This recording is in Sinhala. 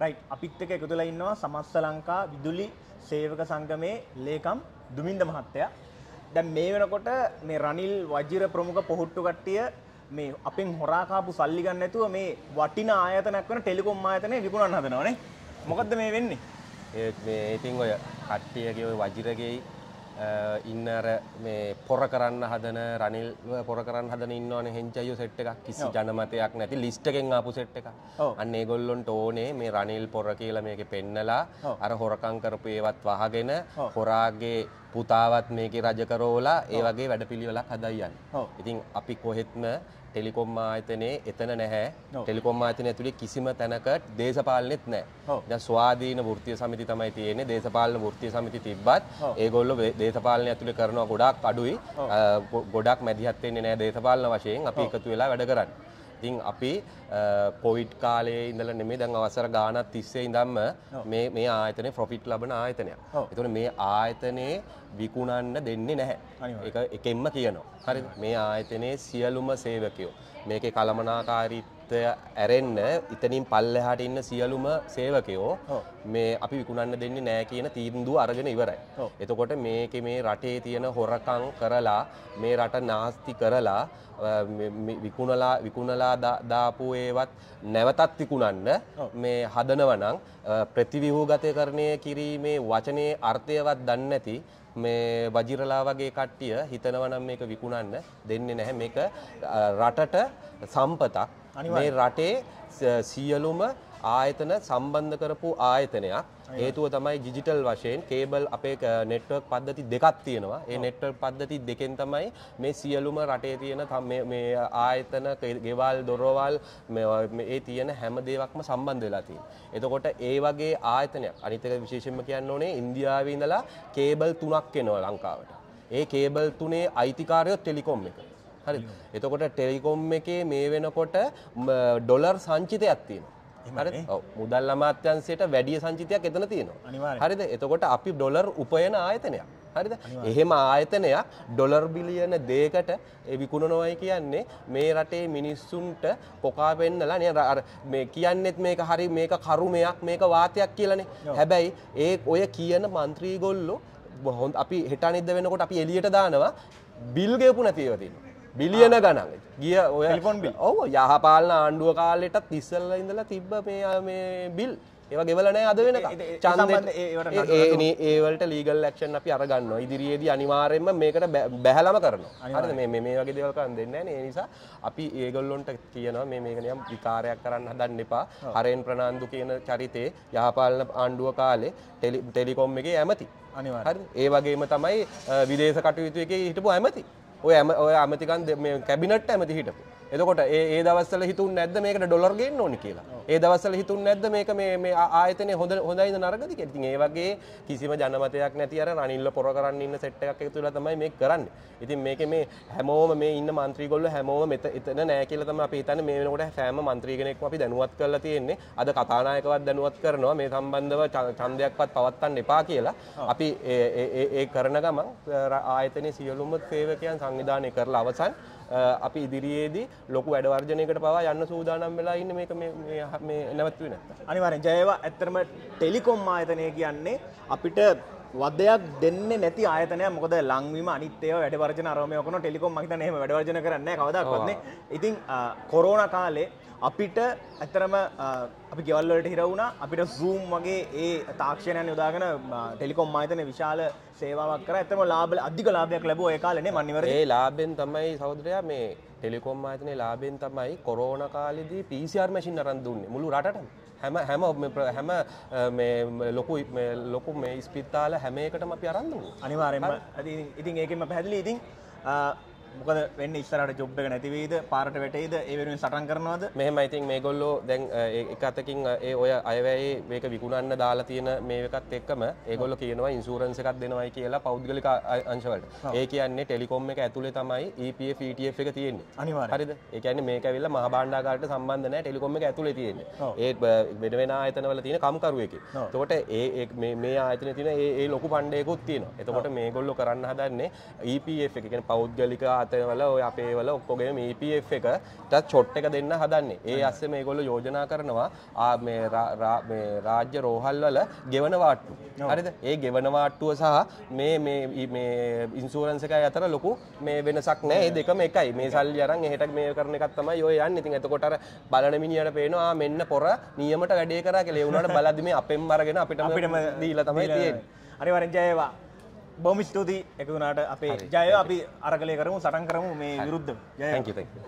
රයි් අපිත් එක එකතුලා ඉන්නවා සමස්ස ලංකා විදුලි සේවක සංගමේ ලේකම් දුමින්ද මහත්තයා දැන් මේ වෙනකොට මේ රනිල් වජිර ප්‍රමුඛ පොහොට්ටු කට්ටිය මේ අපෙන් හොරා කාපු සල්ලි ගන්න නැතුව මේ වටිනා ආයතනයක් වෙන ටෙලිකොම් ආයතනය විකුණන්න හදනවනේ මොකද්ද මේ වෙන්නේ ඒත් මේ ඉතින් ඔය කට්ටියගේ ඔය වජිරගේ ඉන්න uh, මේ පොර කරන්න හදන රනිල් පොර කරන්න හදන ඉන්නවන හෙංචයෝ සෙට් එකක් කිසි ජනමතයක් නැති ලිස්ට එකෙන් ආපු සෙට් එක අන්න ඒගොල්ලොන්ට ඕනේ මේ රනිල් පොර කියල මේක පෙන්නලා අර හොරකං කරපු ඒවත් වහගෙන හොරාගේ පුතාවත් මේකේ රජකරෝලා ඒ වගේ වැඩපිළිවෙලක් හදයියන්. ඉතින් අපි කොහෙත්ම ටෙලිකොම් ආයතනයේ එතන නැහැ. ටෙලිකොම් ආයතනය ඇතුලේ කිසිම තැනක දේශපාලනෙත් නැහැ. දැන් ස්වාධීන වෘත්තීය සමිති තමයි තියෙන්නේ. දේශපාලන වෘත්තීය සමිති තිබ්බත් ඒගොල්ලෝ දේශපාලනය ඇතුලේ කරනවා ගොඩාක් අඩුයි. ගොඩාක් මැදිහත් වෙන්නේ නැහැ දේශපාලන වශයෙන් අපි එකතු වෙලා වැඩ කරන්නේ. ඉතින් අපි පොයිට් කාලේ ඉඳලා නෙමෙයි දැන් අවසර ගාණක් තිස්සේ ඉඳන්ම මේ මේ ආයතනයේ ප්‍රොෆිට් ලබන ආයතනයක්. ඒතකොට මේ ආයතනයේ විකුණන්න දෙන්නේ නැහැ. ඒක එකෙන්ම කියනවා. හරිද? මේ ආයතනයේ සියලුම සේවකයෝ මේකේ කළමනාකාරීත්වය තත්ත්වය ඇරෙන්න ඉතනින් පල්ලෙහාට ඉන්න සියලුම සේවකයෝ මේ අපි විකුණන්න දෙන්නේ නෑ කියන තීන්දුව අරගෙන ඉවරයි. එතකොට මේක මේ රටේ තියෙන හොරකං කරලා මේ රට නාස්ති කරලා විකුණලා විකුණලා දාපු ඒවත් නැවතත් විකුණන්න මේ හදනවනම් ප්‍රතිවිහූගතය කරණය කිරීමේ වචනයේ අර්ථයවත් දන්නේ නැති මේ වජිරලා වගේ කට්ටිය හිතනවනම් මේක විකුණන්න දෙන්නේ නැහැ මේක රටට සම්පතක් මේ රටේ සියලුම ආයතන සම්බන්ධ කරපු ආයතනයක් හේතුව තමයි ජිජිටල් වශයෙන් කේබල් අපේ නෙට්වර්ක් පද්ධති දෙකක් තියෙනවා ඒ නෙට්වර්ක් පද්ධති දෙකෙන් තමයි මේ සියලුම රටේ තියෙන මේ ආයතන ගෙවල් දොරවල් ඒ තියෙන හැම දෙයක්ම සම්බන්ධ වෙලා තියෙනවා එතකොට ඒ වගේ ආයතනයක් අනිත් එක විශේෂයෙන්ම කියන්න ඕනේ ඉන්දියාවේ ඉඳලා කේබල් තුනක් එනවා ලංකාවට ඒ කේබල් තුනේ අයිතිකාරයෝ ටෙලිකොම් එක හරි එතකොට ටෙලිකොම් එකේ මේ වෙනකොට ඩොලර් සංචිතයක් තියෙනවා හරි මුදල් අමාත්‍යන්සයට වැඩිය සංචිතයක් එතන තියෙනවා හරිද එතකොට අපි ඩොලර් උපයන ආයතනයක් හරිද එහෙම ආයතනයක් ඩොලර් බිලියන දේකට විකුණ නොවයි කියන්නේ මේ රටේ මිනිස්සුන්ට පොකා පෙන්නලා නේද මේ කියන්නෙත් මේක හරි මේක කරුමයක් මේක වාතයක් කියලානේ හැබැයි ඒ ඔය කියන മന്ത്രിගොල්ලෝ අපි හෙට අනිද්ද වෙනකොට අපි එළියට දානවා බිල් ගෙවපු නැතිව තියෙනවා බිලියන ගණන් ගිය ඔය ෆොන් බිල් ඔව යහපාලන ආණ්ඩුව කාලෙටත් ඉස්සල්ල ඉඳලා තිබ්බ මේ මේ බිල් ඒව ගෙවලනෑ අද වෙන චන්ද ඒවලට ලීගල් ලක්ෂන් අපි අරගන්න ඉදිරියේදී අනිවාරයෙන්ම මේකට බැහලම කරනවා අර මේ වගේ දෙවල්කන් දෙන්න ඒ නිසා අපි ඒගොල්ලොන්ට කියනවා මේ මේකනම් විකාරයක් කරන්න හදන්න එපා හරෙන් ප්‍රනාන්දු කියන චරිතේ යහපාලන ආණ්ඩුව කාලේ ටෙලිකොම් එකේ ඇමති අනිවා ඒ වගේම තමයි විදේශ කටයුතු එකේ හිටපු ඇමති ඔය ඇම ඔය අමතිකන් කැබිනට ඇමති හිටපු එතකොට ඒ දවස්සල හිතුන් නැද මේක ඩොලර්ගේ ඕනි කියලා ඒ දවසල හිතුන් නැද්ද මේක මේ ආයතනය හොඳ හොඳයිද නරගද කියලා. ඉතින් ඒ වගේ කිසිම ජනමතයක් නැති අර රනිල්ල පොර කරන්න ඉන්න සෙට් එකක් එකතු වෙලා තමයි මේක කරන්නේ. ඉතින් මේකේ මේ හැමෝම මේ ඉන්න മന്ത്രിගොල්ලෝ හැමෝම එතන නෑ කියලා තමයි අපි හිතන්නේ මේ වෙනකොට සෑම മന്ത്രി කෙනෙක්ම අපි දැනුවත් කරලා තියෙන්නේ. අද කතානායකවත් දැනුවත් කරනවා මේ සම්බන්ධව ඡන්දයක්වත් පවත්වන්න එපා කියලා. අපි ඒ කරන ගමන් ආයතනයේ සියලුම සේවකයන් සංවිධානය කරලා අවසන් අපි ඉදිරියේදී ලොකු වැඩවර්ජනයකට පවා යන්න සූදානම් වෙලා ඉන්න මේක මේ නැවත්වේ නැත්ත. අනිවාරෙන් ජයවා ඇත්තරම ටෙලිකොම් ආයතනය කියන්නේ අපිට වදයක් දෙන්න නැති ආයතනය මොකද ලංවීම අනිත්තේ වැඩ වර්ජන අරමයකන ටෙලිකොම් මහිත නම වැඩවර්ජන කරන්න කවදක්වන්නේ ඉතින් කොරෝණ කාලේ අපිට ඇත්තරම අපි ගෙවල්ලට හිරවුණ අපිට සූම් වගේ ඒ තාක්ෂණයන් යොදාගෙන ටෙලිකොම් අයතන විශාල සේවාවක් කර ඇතම ලාබල අධික ලාභයක් ලැබෝ ඒකාලනේ මනිවරේ ලාබෙන් තමයි සෞදරයා මේ ටෙලිකොම් අයතනේ ලාබෙන් තමයි කොරෝණ කාලෙදී පිසිර් මැසින් අරන්දුන්නේ මුළු රටට හැම හැම හැම මේ ලොකු ලොකු මේ ස්පිත්තාල හැම එකටම අපි අරන්දමු අනිවාර්යෙන්ම ඉතින් ඒකෙම පැහැදිලි ඉතින් මොකද වෙන්න ඉස්සරට ජොබ් එක නැතිවේද පාරට වැටේද ඒ වෙනුවෙන් සටන් කරනවද මෙහෙම ඉතින් මේගොල්ලෝ දැන් එක අතකින් ඒ ඔය අයවැයේ මේක විකුණන්න දාලා තියෙන මේකත් එක්කම ඒගොල්ලෝ කියනවා ඉන්සූරන්ස් එකක් දෙනවයි කියලා පෞද්ගලික අංශවලට. ඒ කියන්නේ ටෙලිකොම් එක ඇතුලේ තමයි EPF ETF එක තියෙන්නේ. අනිවාර්යයෙන්. හරිද? ඒ කියන්නේ මේක ඇවිල්ලා මහා භාණ්ඩාගාරට සම්බන්ධ නැහැ ටෙලිකොම් එක ඇතුලේ තියෙන්නේ. ඒ වෙන වෙන ආයතනවල තියෙන කම්කරුවෙකේ. එතකොට ඒ මේ මේ ආයතනේ තියෙන ඒ ඒ ලොකු ෆණ්ඩයකුත් තියෙනවා. එතකොට මේගොල්ලෝ කරන්න හදන්නේ EPF එක කියන්නේ පෞද්ගලික ආතනවල ඔය අපේවල ඔක්කොගේ මේ EPF එක ටත් චොට් එක දෙන්න හදන්නේ. ඒ අස්සේ මේගොල්ලෝ යෝජනා කරනවා ආ මේ මේ රාජ්‍ය රෝහල් වල ගෙවන වාට්ටු. හරිද? ඒ ගෙවන වාට්ටුව සහ මේ මේ මේ ඉන්ෂුරන්ස් එකයි අතර ලොකු මේ වෙනසක් නැහැ. ඒ දෙකම එකයි. මේ සල්ලි අරන් එහෙට මේ කරන එකක් තමයි ඔය යන්නේ. ඉතින් එතකොට අර බලන මිනිහට පේනවා ආ මෙන්න පොර නියමට වැඩේ කරා කියලා. ඒ උනාට බලද්දි මේ අපෙන් මරගෙන අපිටම දීලා තමයි තියෙන්නේ. හරි වරෙන් ජය වේවා. බොම ස්තුතියි එකතුනාට අපේ ජය අපි අරගලය කරමු සටන් කරමු මේ විරුද්ධ ජය